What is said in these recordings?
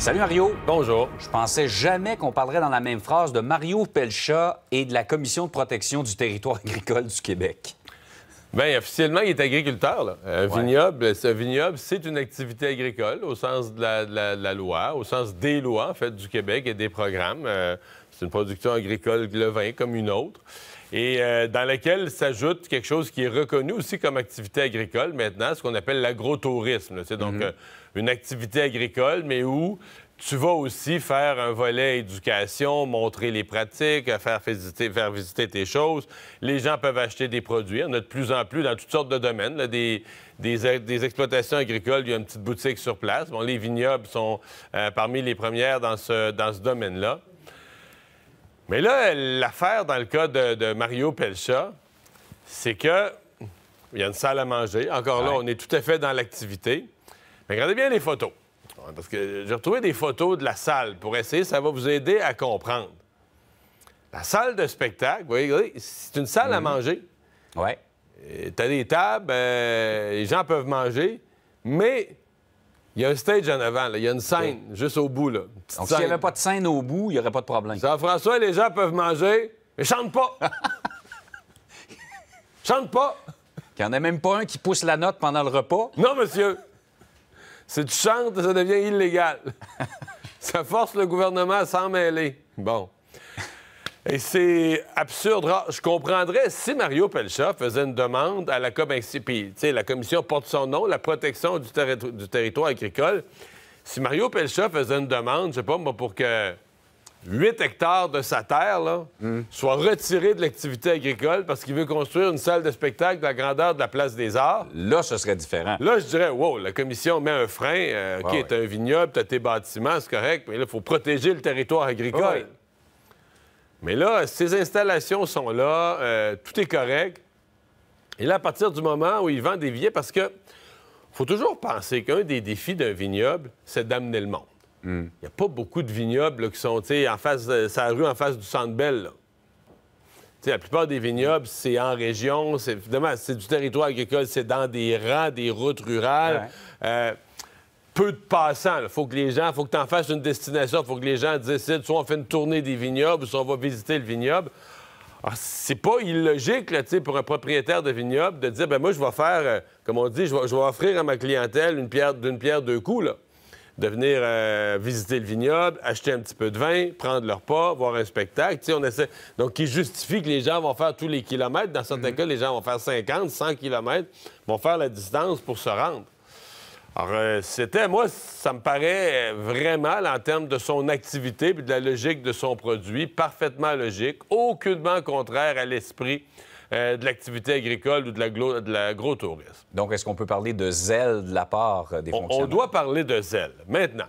Salut Mario. Bonjour. Je pensais jamais qu'on parlerait dans la même phrase de Mario Pelcha et de la Commission de protection du territoire agricole du Québec. Bien, officiellement, il est agriculteur. Là. Un euh, vignoble, vignoble, c'est une activité agricole au sens de la, loi, au sens des lois, en fait, du Québec et des programmes. Euh, c'est une production agricole le vin comme une autre et euh, dans laquelle s'ajoute quelque chose qui est reconnu aussi comme activité agricole maintenant, ce qu'on appelle l'agrotourisme. C'est donc mhm. euh, une activité agricole, mais où tu vas aussi faire un volet éducation, montrer les pratiques, faire visiter, faire visiter tes choses. Les gens peuvent acheter des produits. On a de plus en plus dans toutes sortes de domaines. Euh, des, exploitations agricoles, il y a une petite boutique sur place. les vignobles sont parmi les premières dans dans ce domaine-là. Mais là, l'affaire dans le cas de, Mario Pelcha, c'est que il y a une salle à manger. Encore là, on est tout à fait dans l'activité. Mais regardez bien les photos. Parce que j'ai retrouvé des photos de la salle pour essayer, ça va vous aider à comprendre. La salle de spectacle, vous voyez, c'est une salle à mhm. manger. Oui. T'as des tables, euh, les gens peuvent manger, mais il y a un stage en avant, il y a une scène juste au bout. Là. s'il n'y avait pas de scène au bout, il n'y aurait pas de problème. Jean-François, les gens peuvent manger, mais chante pas! chante pas! Il n'y en a même pas un qui pousse la note pendant le repas. Non, monsieur! Si tu chantes, ça devient illégal. ça force le gouvernement à s'en mêler. Bon. Et c'est absurde. Ah, je comprendrais si Mario Pelcha faisait une demande à la commission, ben, puis la commission porte son nom, la protection du, territoire agricole. Si Mario Pelcha faisait une demande, je sais pas, moi, pour que 8 hectares de sa terre là, hmm. soient retirés de l'activité agricole parce qu'il veut construire une salle de spectacle de la grandeur de la place des arts. Là, ce serait différent. Là, je dirais, wow, la commission met un frein. Qui euh, OK, un vignoble, t'as tes bâtiments, c'est correct, mais là, il faut protéger le territoire agricole. Mais là, ces installations sont là, euh, tout est correct. Et là, à partir du moment où ils vendent des billets, parce que faut toujours penser qu'un des défis d'un vignoble, c'est d'amener le monde. Hmm. Il n'y a pas beaucoup de vignobles qui sont, en face, de, la rue en face du Centre sais, La plupart des vignobles, c'est en région, c'est du territoire agricole, c'est dans des rangs, des routes rurales. Euh, peu de passants. Il faut que les gens, il faut que tu en fasses une destination, il faut que les gens décident soit on fait une tournée des vignobles, soit on va visiter le vignoble. Ah, c'est pas illogique là, pour un propriétaire de vignoble de dire ben moi, je vais faire, euh, comme on dit, je vais, offrir à ma clientèle une pierre d'une pierre deux coups. Là. De venir euh, visiter le vignoble, acheter un petit peu de vin, prendre leur pas, voir un spectacle. on essaie... Donc, qui justifie que les gens vont faire tous les kilomètres. Dans certains mhm. cas, les gens vont faire 50, 100 kilomètres, vont faire la distance pour se rendre. Alors, euh, c'était, moi, ça me paraît vraiment, en termes de son activité et de la logique de son produit, parfaitement logique, aucunement contraire à l'esprit euh, de l'activité agricole ou de lagro la Donc, est-ce qu'on peut parler de zèle de la part euh, des fonctionnaires? On doit parler de zèle. Maintenant,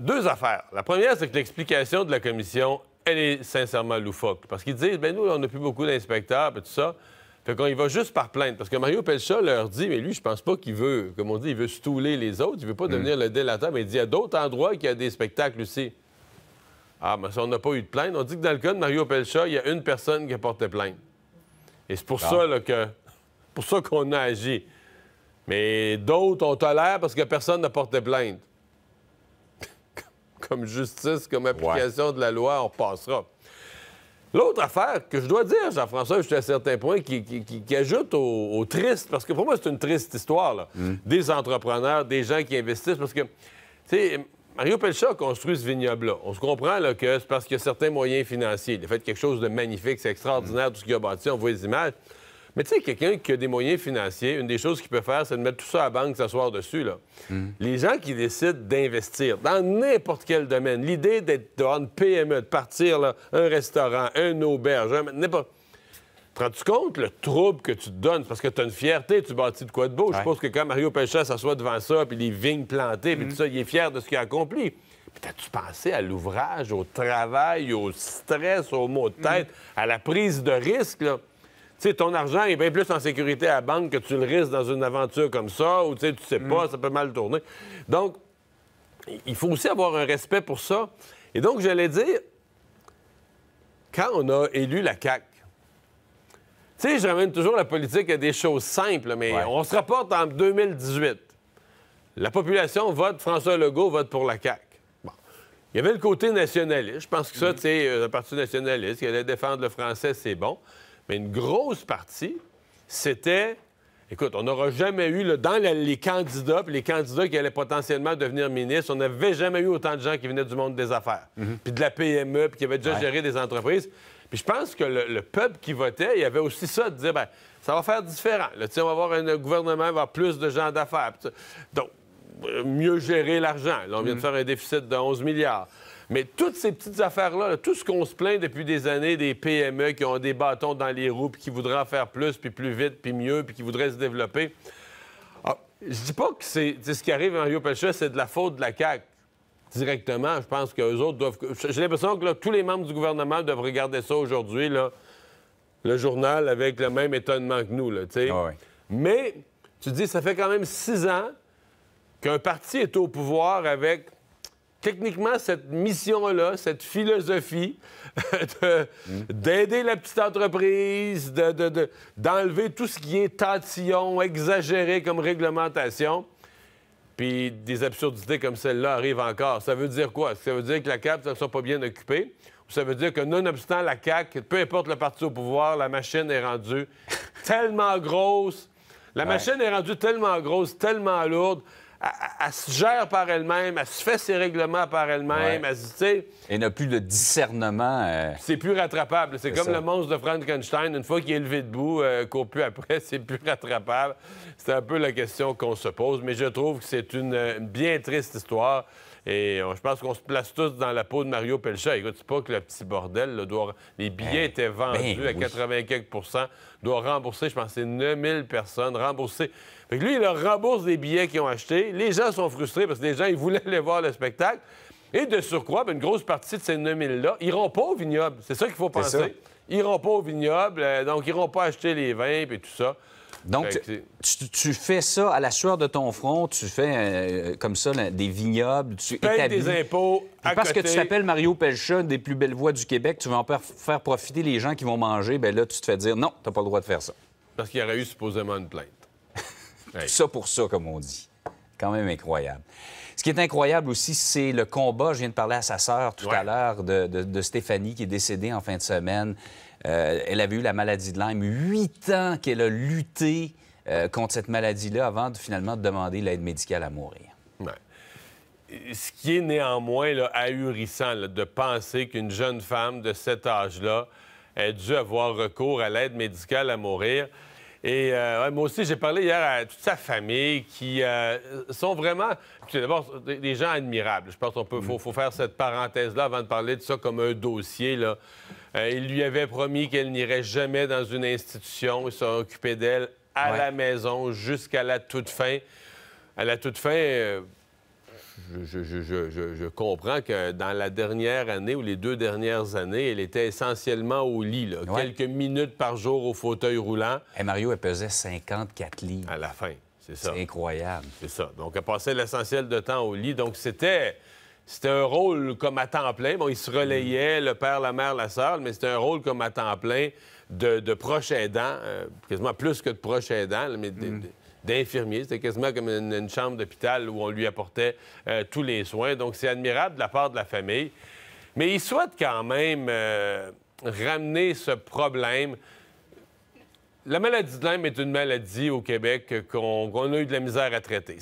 deux affaires. La première, c'est que l'explication de la commission, elle est sincèrement loufoque. Parce qu'ils disent, ben nous, on n'a plus beaucoup d'inspecteurs, et tout ça. Fait qu'on va juste par plainte. Parce que Mario Pelcha leur dit, mais lui, je pense pas qu'il veut, comme on dit, il veut stouler les autres, il veut pas mm. devenir le délateur, mais il dit, il y a d'autres endroits qu'il y a des spectacles aussi. Ah, mais ça, on n'a pas eu de plainte. On dit que dans le cas de Mario Pelcha, il y a une personne qui a porté plainte. Et c'est pour ah. ça que. Pour ça qu'on a agi. Mais d'autres, on tolère parce que personne n'a porté plainte. comme justice, comme application de la loi, on passera. L'autre affaire que je dois dire, Jean-François, je un à certains points, qui, ajoute au, triste, parce que pour moi, c'est une triste histoire, hmm. des entrepreneurs, des gens qui investissent, parce que, tu sais, Mario Pelcha a construit ce vignoble-là. On se comprend là, que c'est parce qu'il y a certains moyens financiers. Il a fait quelque chose de magnifique, c'est extraordinaire, hmm. tout ce qu'il a bâti, on voit les images. Mais tu sais, quelqu'un qui a des moyens financiers, une des choses qu'il peut faire, c'est de mettre tout ça à la banque, s'asseoir dessus. Là. Mm-hmm. Les gens qui décident d'investir dans n'importe quel domaine, l'idée d'être dans une PME, de partir là, un restaurant, un auberge, un... n'importe. Te rends-tu compte le trouble que tu te donnes? Parce que tu as une fierté, tu bâtis de quoi de beau. Je pense que quand Mario Pécha s'assoit devant ça, puis les vignes plantées, puis mm-hmm. tout ça, il est fier de ce qu'il a accompli. Puis as-tu pensé à l'ouvrage, au travail, au stress, au maux de tête, mm-hmm. à la prise de risque? Là? sais, ton argent est bien plus en sécurité à la banque que tu le risques dans une aventure comme ça, ou tu sais, tu sais pas, mm. ça peut mal tourner. Donc, il faut aussi avoir un respect pour ça. Et donc, j'allais dire, quand on a élu la CAC tu sais, je ramène toujours la politique à des choses simples, mais on se rapporte en 2018. La population vote, François Legault vote pour la CAC Bon. Il y avait le côté nationaliste. Je pense que ça, mm. tu sais, un euh, parti nationaliste qui allait défendre le français, c'est bon mais une grosse partie, c'était Écoute, on n'aura jamais eu, dans les candidats, les candidats qui allaient potentiellement devenir ministres, on n'avait jamais eu autant de gens qui venaient du monde des affaires, mhm. puis de la PME, puis qui avaient déjà géré des entreprises. Puis je pense que le, peuple qui votait, il y avait aussi ça de dire, Bien, ça va faire différent. Là, on va avoir un, gouvernement, on va avoir plus de gens d'affaires. Donc, euh, mieux gérer l'argent. Là, on vient de mhm. faire un déficit de 11 milliards. Mais toutes ces petites affaires-là, tout ce qu'on se plaint depuis des années des PME qui ont des bâtons dans les roues, puis qui voudraient en faire plus, puis plus vite, puis mieux, puis qui voudraient se développer. Ah, je dis pas que c'est ce qui arrive à Rio Pelcha, c'est de la faute de la CAQ directement. Je pense qu'eux autres doivent. J'ai l'impression que tous les membres du gouvernement doivent regarder ça aujourd'hui, le journal, avec le même étonnement que nous. Là, ah Mais tu dis, ça fait quand même six ans qu'un parti est au pouvoir avec techniquement, cette mission-là, cette philosophie d'aider la petite entreprise, d'enlever tout ce qui est tatillon, exagéré comme réglementation, puis des absurdités comme celle-là arrivent encore. Ça veut dire quoi? Ça veut dire que la CAP ne sont pas bien occupée Ou ça veut dire que nonobstant la CAC, peu importe le parti au pouvoir, la machine est rendue tellement grosse, la machine est rendue tellement grosse, tellement lourde, elle, se gère par elle-même, elle se fait ses règlements par elle-même, elle Et n'a plus de discernement. Euh. C'est plus rattrapable. C'est comme le monstre de Frankenstein. Une fois qu'il est levé debout, euh, plus après, c'est plus rattrapable. C'est un peu la question qu'on se pose, mais je trouve que c'est une, bien triste histoire. Et euh, je pense qu'on se place tous dans la peau de Mario Pelcha. Écoute, c'est pas que le petit bordel, doit... les ben, billets étaient vendus ben à 80 doit rembourser, je pense, c'est 9000 personnes, rembourser fait lui, il leur rembourse des billets qu'ils ont achetés. Les gens sont frustrés parce que les gens, ils voulaient aller voir le spectacle. Et de surcroît, ben, une grosse partie de ces 9000 000-là iront pas au vignoble. C'est ça qu'il faut penser. Ils iront pas au vignoble, euh, donc ils iront pas acheter les vins et tout ça. Donc, tu, fais ça à la sueur de ton front, tu fais euh, euh, comme ça des vignobles, tu établis... des impôts Parce que tu t'appelles Mario Pelcha, des plus belles voix du Québec, tu veux en faire profiter les gens qui vont manger, bien là, tu te fais dire non, tu n'as pas le droit de faire ça. Parce qu'il y aurait eu supposément une plainte. Tout ça pour ça, comme on dit. Quand même incroyable. Ce qui est incroyable aussi, c'est le combat. Je viens de parler à sa sœur tout à l'heure de, Stéphanie qui est décédée en fin de semaine. Euh, elle avait eu la maladie de Lyme. Huit ans qu'elle a lutté euh, contre cette maladie-là avant de finalement demander l'aide médicale à mourir. Ce qui est néanmoins ahurissant de penser qu'une jeune femme de cet âge-là ait dû avoir recours à l'aide médicale à mourir. Et euh, moi aussi, j'ai parlé hier à toute sa famille qui euh, sont vraiment, d'abord, des gens admirables. Je pense qu'on peut, mm. faut, faire cette parenthèse-là avant de parler de ça comme un dossier. Là. Euh, il lui avait promis qu'elle n'irait jamais dans une institution. Il sont occupé d'elle à la maison jusqu'à la toute fin. À la toute fin je, je, comprends que dans la dernière année ou les deux dernières années, elle était essentiellement au lit, quelques minutes par jour au fauteuil roulant. Et Mario, elle pesait 54 lits. À la fin, c'est ça. C'est incroyable. C'est ça. Donc, elle passait l'essentiel de temps au lit. Donc, c'était... C'était un rôle comme à temps plein. Bon, il se relayait le père, la mère, la sœur, mais c'était un rôle comme à temps plein de, de proche aidant, euh, quasiment plus que de proche aidant, mais mm d'infirmiers. C'était quasiment comme une, chambre d'hôpital où on lui apportait euh, tous les soins. Donc, c'est admirable de la part de la famille. Mais il souhaite quand même euh, ramener ce problème la maladie de Lyme est une maladie au Québec qu'on a eu de la misère à traiter.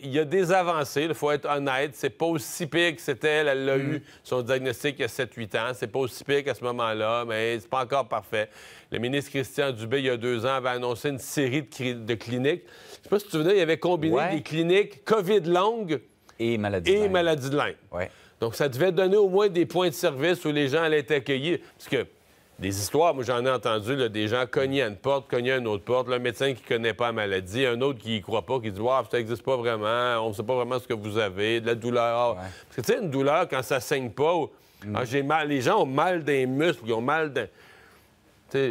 Il y a des avancées, il faut être honnête. C'est pas aussi pire que c'était elle. Elle a mm. eu son diagnostic il y a 7-8 ans. C'est pas aussi pire à ce moment-là, mais c'est pas encore parfait. Le ministre Christian Dubé, il y a deux ans, avait annoncé une série de, cliniques. Je sais pas si tu te souviens, il avait combiné des cliniques COVID longue et maladie de Lyme. Donc, ça devait donner au moins des points de service où les gens allaient être accueillis. Parce que des histoires, moi j'en ai entendu des gens cognent une porte, cognent à une autre porte, le médecin qui ne connaît pas la maladie, un autre qui ne croit pas, qui dit Waouh, ça n'existe pas vraiment, on ne sait pas vraiment ce que vous avez, de la douleur. Parce que tu sais, une douleur, quand ça saigne pas, mm. ah, j'ai mal, les gens ont mal des muscles, ils ont mal de... » Tu sais,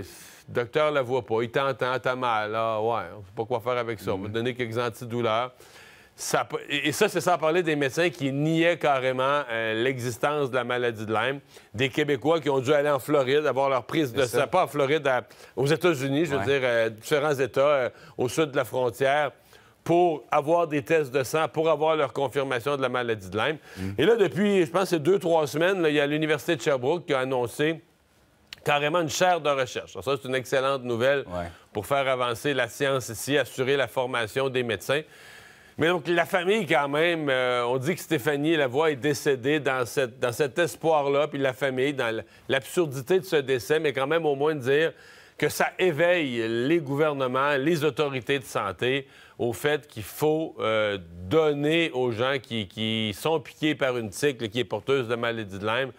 le docteur la voit pas, il t'entend, t'as mal, là, ah, ouais, on sait pas quoi faire avec ça, on va mm. te donner quelques antidouleurs et ça, c'est sans parler des médecins qui niaient carrément euh, l'existence de la maladie de Lyme. Des Québécois qui ont dû aller en Floride, avoir leur prise de sang, pas en Floride, aux États-Unis, je veux dire, euh, différents États euh, au sud de la frontière, pour avoir des tests de sang, pour avoir leur confirmation de la maladie de Lyme. Mm. Et là, depuis, je pense, c'est deux, trois semaines, il y a l'Université de Sherbrooke qui a annoncé carrément une chaire de recherche. ça, c'est une excellente nouvelle pour faire avancer la science ici, assurer la formation des médecins. Mais donc, la famille, quand même, euh, on dit que Stéphanie Lavoie est décédée dans, cette, dans cet espoir-là, puis la famille, dans l'absurdité de ce décès, mais quand même au moins dire que ça éveille les gouvernements, les autorités de santé au fait qu'il faut euh, donner aux gens qui, sont piqués par une tique, qui est porteuse de maladie de Lyme,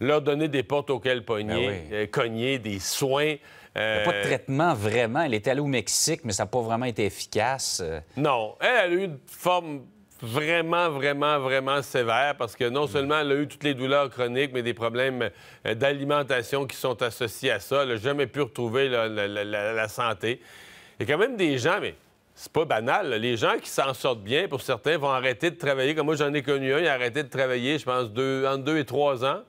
leur donner des portes auxquelles pogner, ben euh, cogner, des soins. Euh... a pas de euh, traitement vraiment. Elle est allée au Mexique, mais ça n'a pas vraiment été efficace. Non. Elle, a eu une forme vraiment, vraiment, vraiment sévère parce que non mm. seulement elle a eu toutes les douleurs chroniques, mais des problèmes euh, d'alimentation qui sont associés à ça. Elle n'a jamais pu retrouver la, santé. Il y a quand même des gens, mais c'est pas banal. Les gens qui s'en sortent bien, pour certains, vont arrêter de travailler. Comme moi, j'en ai connu un, il a arrêté de travailler, je pense, deux, entre deux et trois ans.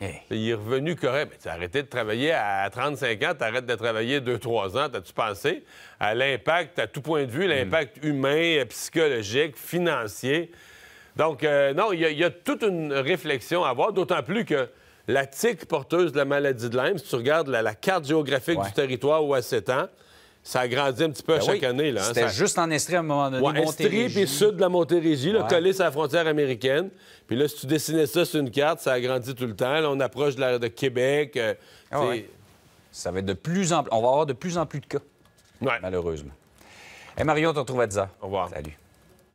Hein. Il est revenu correct. Mais tu as arrêté de travailler à 35 ans, tu arrêtes de travailler 2-3 ans. as tu pensé à l'impact, à tout point de vue, l'impact hmm. humain, euh, psychologique, financier? Donc, euh, non, il y, a toute une réflexion à avoir, d'autant plus que la tique porteuse de la maladie de Lyme, si tu regardes la, la carte géographique du territoire où elle s'étend, ça a un petit peu ben chaque année. là. Hein, C'était juste en Estrie à un moment donné. Estrie, sud de la Montérégie, collé sur la frontière américaine. Puis là, si tu dessinais ça sur une carte, ça a tout le temps. Là, on approche de, la... de Québec. Euh, ah ça va être de plus en plus... On va avoir de plus en plus de cas, malheureusement. Et eh, Marion, on te retrouve à 10 Au revoir. Salut.